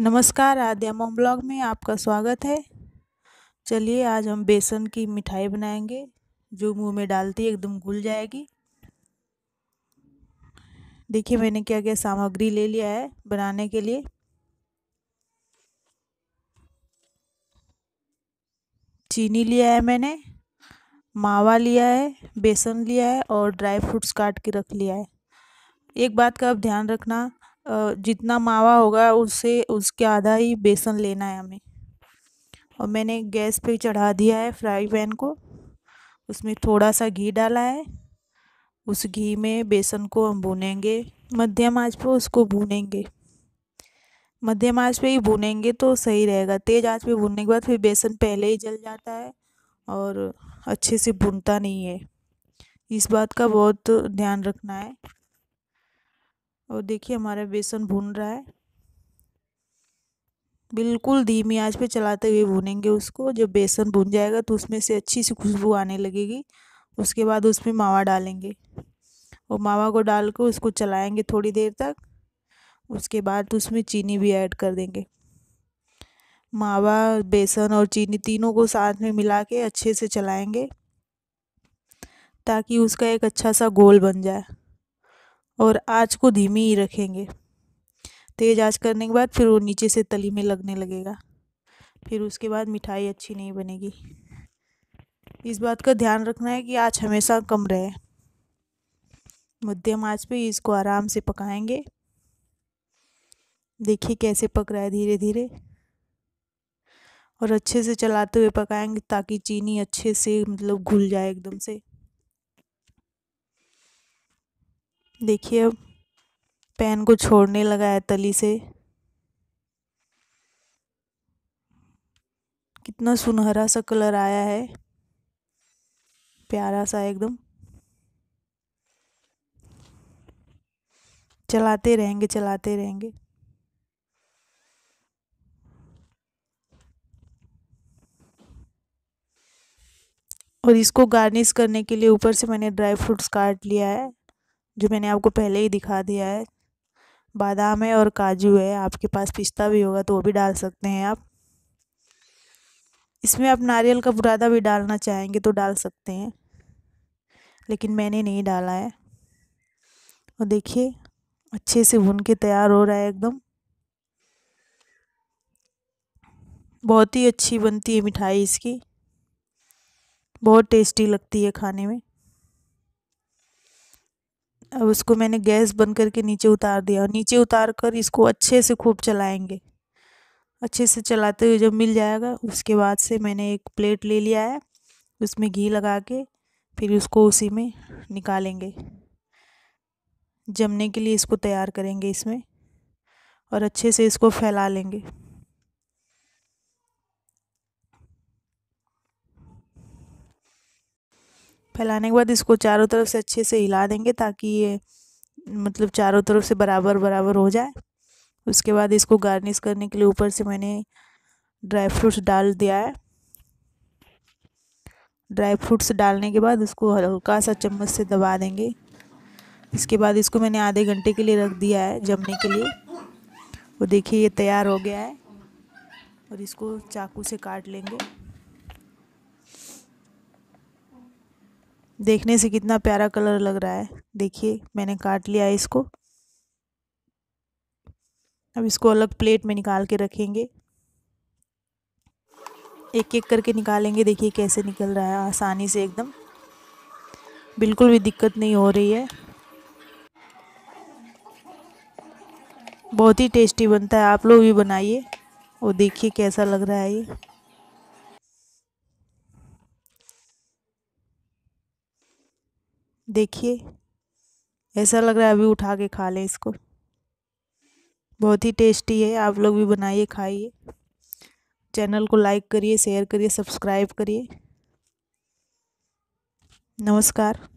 नमस्कार आद्या मोम ब्लॉग में आपका स्वागत है चलिए आज हम बेसन की मिठाई बनाएंगे जो मुंह में डालती एकदम घुल जाएगी देखिए मैंने क्या क्या सामग्री ले लिया है बनाने के लिए चीनी लिया है मैंने मावा लिया है बेसन लिया है और ड्राई फ्रूट्स काट के रख लिया है एक बात का आप ध्यान रखना जितना मावा होगा उससे उसके आधा ही बेसन लेना है हमें और मैंने गैस पे चढ़ा दिया है फ्राई पैन को उसमें थोड़ा सा घी डाला है उस घी में बेसन को हम भुनेंगे मध्यम आंच पे उसको भुनेंगे मध्यम आंच पे ही भुनेंगे तो सही रहेगा तेज़ आंच पे भुनने के बाद फिर बेसन पहले ही जल जाता है और अच्छे से भुनता नहीं है इस बात का बहुत ध्यान रखना है और देखिए हमारा बेसन भून रहा है बिल्कुल धीमी आंच पे चलाते हुए भूनेंगे उसको जब बेसन भून जाएगा तो उसमें से अच्छी सी खुशबू आने लगेगी उसके बाद उसमें मावा डालेंगे और मावा को डाल कर उसको चलाएँगे थोड़ी देर तक उसके बाद उसमें चीनी भी ऐड कर देंगे मावा बेसन और चीनी तीनों को साथ में मिला के अच्छे से चलाएँगे ताकि उसका एक अच्छा सा गोल बन जाए और आँच को धीमी ही रखेंगे तेज़ आँच करने के बाद फिर वो नीचे से तली में लगने लगेगा फिर उसके बाद मिठाई अच्छी नहीं बनेगी इस बात का ध्यान रखना है कि आँच हमेशा कम रहे मध्यम आँच पे इसको आराम से पकाएंगे देखिए कैसे पक रहा है धीरे धीरे और अच्छे से चलाते हुए पकाएंगे ताकि चीनी अच्छे से मतलब घुल जाए एकदम से देखिए अब पैन को छोड़ने लगा है तली से कितना सुनहरा सा कलर आया है प्यारा सा एकदम चलाते रहेंगे चलाते रहेंगे और इसको गार्निश करने के लिए ऊपर से मैंने ड्राई फ्रूट्स काट लिया है जो मैंने आपको पहले ही दिखा दिया है बादाम है और काजू है आपके पास पिस्ता भी होगा तो वो भी डाल सकते हैं आप इसमें आप नारियल का बुरादा भी डालना चाहेंगे तो डाल सकते हैं लेकिन मैंने नहीं डाला है और देखिए अच्छे से भुन के तैयार हो रहा है एकदम बहुत ही अच्छी बनती है मिठाई इसकी बहुत टेस्टी लगती है खाने में अब उसको मैंने गैस बंद करके नीचे उतार दिया और नीचे उतार कर इसको अच्छे से खूब चलाएंगे अच्छे से चलाते हुए जब मिल जाएगा उसके बाद से मैंने एक प्लेट ले लिया है उसमें घी लगा के फिर उसको उसी में निकालेंगे जमने के लिए इसको तैयार करेंगे इसमें और अच्छे से इसको फैला लेंगे फैलाने के बाद इसको चारों तरफ से अच्छे से हिला देंगे ताकि ये मतलब चारों तरफ से बराबर बराबर हो जाए उसके बाद इसको गार्निश करने के लिए ऊपर से मैंने ड्राई फ्रूट्स डाल दिया है ड्राई फ्रूट्स डालने के बाद उसको हल्का सा चम्मच से दबा देंगे इसके बाद इसको मैंने आधे घंटे के लिए रख दिया है जमने के लिए वो देखिए ये तैयार हो गया है और इसको चाकू से काट लेंगे देखने से कितना प्यारा कलर लग रहा है देखिए मैंने काट लिया है इसको अब इसको अलग प्लेट में निकाल के रखेंगे एक एक करके निकालेंगे देखिए कैसे निकल रहा है आसानी से एकदम बिल्कुल भी दिक्कत नहीं हो रही है बहुत ही टेस्टी बनता है आप लोग भी बनाइए और देखिए कैसा लग रहा है ये देखिए ऐसा लग रहा है अभी उठा के खा लें इसको बहुत ही टेस्टी है आप लोग भी बनाइए खाइए चैनल को लाइक करिए शेयर करिए सब्सक्राइब करिए नमस्कार